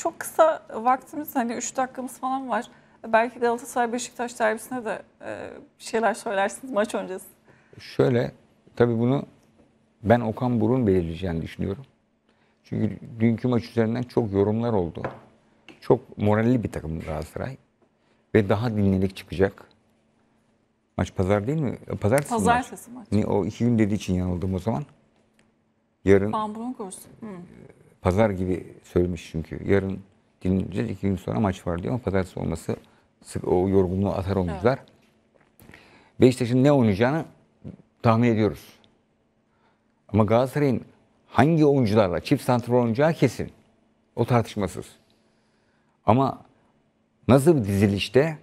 çok kısa vaktimiz hani 3 dakikamız falan var. Belki Galatasaray Beşiktaş derbisine de e, bir şeyler söylersiniz maç öncesi. Şöyle tabii bunu ben Okan Burun belirleyeceğini düşünüyorum. Çünkü dünkü maç üzerinden çok yorumlar oldu. Çok moralli bir takım Galatasaray. Ve daha dinlenik çıkacak. Maç pazar değil mi? E, pazar. Pazartesi maç. maç. Niye, o iki gün dediği için yanıldım o zaman. Yarın. Ben bunu korusun. Hmm. Pazar gibi söylemiş çünkü. Yarın dinleneceğiz. iki gün sonra maç var diyor ama pazartesi olması sık, o yorgunluğu atar oyuncular. Evet. Beşiktaş'ın ne oynayacağını tahmin ediyoruz. Ama Galatasaray'ın hangi oyuncularla çift santrafor oynayacağı kesin. O tartışmasız. Ama nasıl bir dizilişte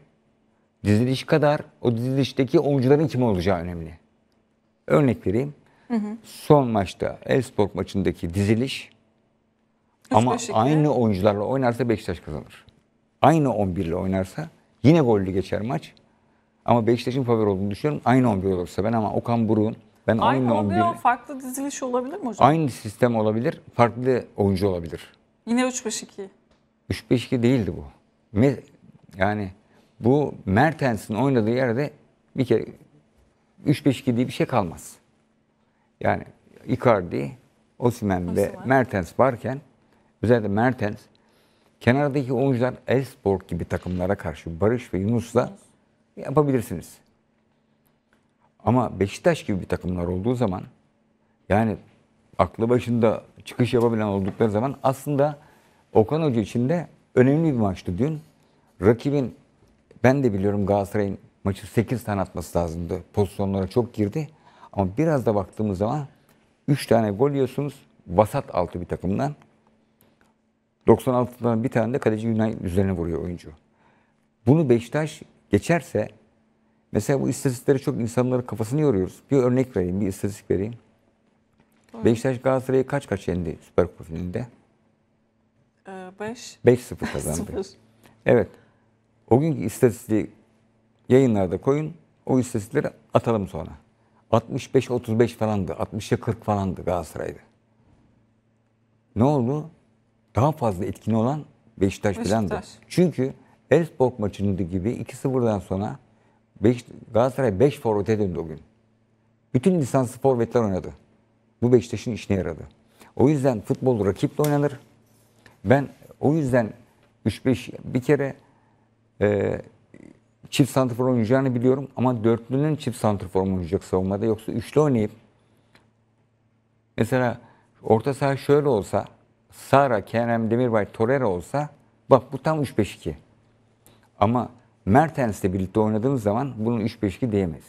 diziliş kadar o dizilişteki oyuncuların kim olacağı önemli. Örnek vereyim. Hı hı. Son maçta El Sport maçındaki diziliş ama aynı oyuncularla oynarsa Beşiktaş kazanır. Aynı 11 ile oynarsa yine gollü geçer maç. Ama Beşiktaş'ın favori olduğunu düşünüyorum. Aynı 11 olursa ben ama Okan Buruk'un ben aynı, aynı 11 11 farklı diziliş olabilir mi hocam? Aynı sistem olabilir. Farklı oyuncu olabilir. Yine 3-5-2. 3-5-2 değildi bu. Yani bu Mertens'in oynadığı yerde bir kere 3-5-2 diye bir şey kalmaz. Yani Icardi, Osimhen ve Mertens varken özellikle Mertens kenardaki oyuncular Elspor gibi takımlara karşı Barış ve Yunus'la yapabilirsiniz. Ama Beşiktaş gibi bir takımlar olduğu zaman yani aklı başında çıkış yapabilen oldukları zaman aslında Okan Hoca için de önemli bir maçtı dün. Rakibin ben de biliyorum Galatasaray'ın maçı 8 tane atması lazımdı. Pozisyonlara çok girdi. Ama biraz da baktığımız zaman 3 tane gol yiyorsunuz vasat altı bir takımdan. 96'dan bir tane de kaleci Yunan üzerine vuruyor oyuncu. Bunu Beşiktaş geçerse mesela bu istatistikleri çok insanların kafasını yoruyoruz. Bir örnek vereyim, bir istatistik vereyim. Buyurun. Beşiktaş Galatasaray'ı kaç kaç yendi Süper Kupa finalinde? 5 ee, 5-0 kazandı. evet. O günkü istatistiği yayınlarda koyun. O istatistikleri atalım sonra. 65-35 falandı. 60'a 40 falandı Galatasaray'da. Ne oldu? daha fazla etkin olan Beşiktaş, Beşiktaş. filandı. Çünkü Elfsborg maçında gibi 2-0'dan sonra beş, Galatasaray 5 forvete döndü o gün. Bütün lisanslı forvetler oynadı. Bu Beşiktaş'ın işine yaradı. O yüzden futbol rakiple oynanır. Ben o yüzden 3-5 bir kere e, çift santrfor oynayacağını biliyorum ama dörtlünün çift santrfor oynayacak savunmada yoksa üçlü oynayıp mesela orta saha şöyle olsa Sara, Kerem Demirbay, Torero olsa bak bu tam 3-5-2. Ama ile birlikte oynadığımız zaman bunun 3-5-2 diyemeyiz.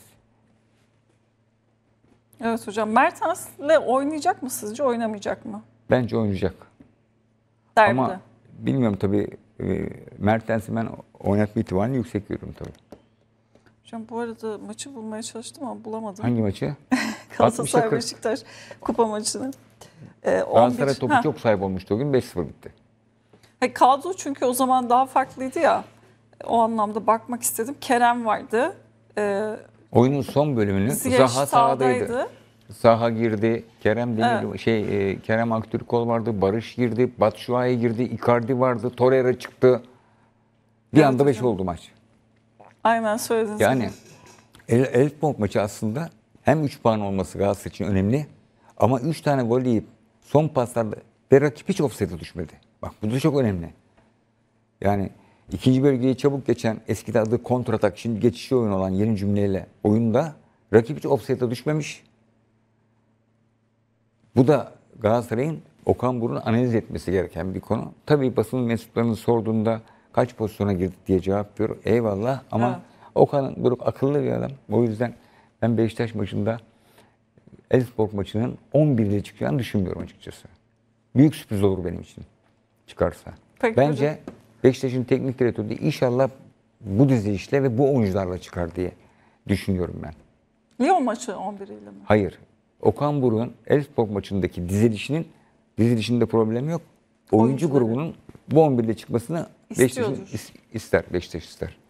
Evet hocam. Mertens Mertens'le oynayacak mı sizce? Oynamayacak mı? Bence oynayacak. Derbide. Ama bilmiyorum tabii. E, Mertens'i ben oynatma ihtimalini yüksek görüyorum tabii. Hocam bu arada maçı bulmaya çalıştım ama bulamadım. Hangi maçı? Galatasaray Beşiktaş kupa maçını. E, ee, 11... Galatasaray topu Heh. çok sahip olmuştu o gün 5-0 bitti. Hayır, kadro çünkü o zaman daha farklıydı ya. O anlamda bakmak istedim. Kerem vardı. Ee, Oyunun son bölümünü Ziyech Zaha sahadaydı. sahadaydı. Zaha girdi, Kerem değil evet. şey e, Kerem Aktürkol vardı, Barış girdi, Batshuayi girdi, Icardi vardı, Torreira çıktı. Bir evet, anda 5 oldu maç. Aynen söylediniz. Yani El, Elfbank maçı aslında hem 3 puan olması Galatasaray için önemli ama 3 tane gol yiyip son paslarda ve rakip hiç offside'e düşmedi. Bak bu da çok önemli. Yani ikinci bölgeye çabuk geçen eski adı kontratak şimdi geçişi oyun olan yeni cümleyle oyunda rakip hiç offside'e düşmemiş. Bu da Galatasaray'ın Okan Burun'u analiz etmesi gereken bir konu. Tabii basın mensuplarını sorduğunda kaç pozisyona girdik diye cevap veriyor. Eyvallah ama evet. Okan Buruk akıllı bir adam. O yüzden ben Beşiktaş maçında Elfsborg maçının 11'de çıkacağını düşünmüyorum açıkçası. Büyük sürpriz olur benim için çıkarsa. Peki, Bence Beşiktaş'ın teknik direktörü de inşallah bu dizilişle ve bu oyuncularla çıkar diye düşünüyorum ben. Lyon maçı 11 ile mi? Hayır. Okan Buruk'un Elfsborg maçındaki dizilişinin dizilişinde problemi yok. Oyuncu Oyuncuları. grubunun bu 11'de çıkmasını Beşiktaş ister. Beşiktaş ister.